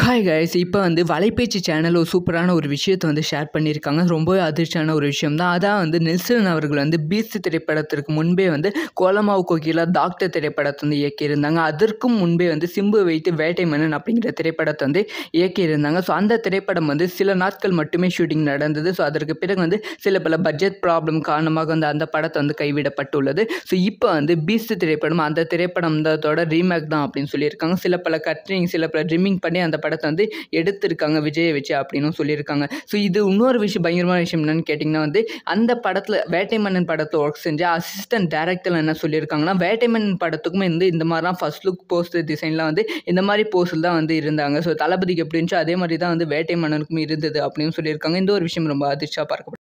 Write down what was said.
hi guys இப்போ வந்து வலைப்பேச்சு channel ஒரு சூப்பரான ஒரு விஷயத்தை வந்து ஷேர் பண்ணியிருக்காங்க ரொம்பவே அதிர்ச்சியான ஒரு விஷயம் தான் அதான் வந்து நெல்சன் அவர்கள் வந்து பீஸ்ட் திரைப்படத்திற்கு முன்பே வந்து கோலமாவு கோகிலா டாக்டர் திரைப்படத்தை வந்து இயக்கியிருந்தாங்க அதற்கும் முன்பே வந்து சிம்பு வைத்து வேட்டை மன்னன் அப்படிங்கிற திரைப்படத்தை வந்து இயக்கியிருந்தாங்க ஸோ அந்த திரைப்படம் வந்து சில நாட்கள் மட்டுமே ஷூட்டிங் நடந்தது ஸோ அதற்கு பிறகு வந்து சில பல பட்ஜெட் ப்ராப்ளம் காரணமாக வந்து அந்த படத்தை வந்து கைவிடப்பட்டுள்ளது ஸோ இப்போ வந்து பீஸ்ட் திரைப்படம் அந்த திரைப்படம் தான் ரீமேக் தான் அப்படின்னு சொல்லியிருக்காங்க சில பல கட்ரிங் சில பல ட்ரிம்மிங் பண்ணி அந்த படத்தை வந்து எடுத்திருக்காங்க விஜயை வச்சு அப்படின்னு சொல்லியிருக்காங்க ஸோ இது இன்னொரு விஷயம் பயங்கரமான விஷயம் என்னன்னு கேட்டிங்கன்னா வந்து அந்த படத்தில் வேட்டை மன்னன் படத்தை ஒர்க் செஞ்ச அசிஸ்டன்ட் டேரக்டர் என்ன சொல்லியிருக்காங்கன்னா வேட்டை மன்னன் படத்துக்குமே வந்து இந்த மாதிரிலாம் ஃபஸ்ட் லுக் போஸ்டர் டிசைன்லாம் வந்து இந்த மாதிரி போஸ்டில் தான் வந்து இருந்தாங்க ஸோ தளபதிக்கு எப்படின்ச்சோ அதே மாதிரி தான் வந்து வேட்டை மன்னனுக்கும் இருந்தது அப்படின்னு சொல்லியிருக்காங்க இந்த ஒரு விஷயம் ரொம்ப அதிர்ச்சியாக பார்க்கப்படும்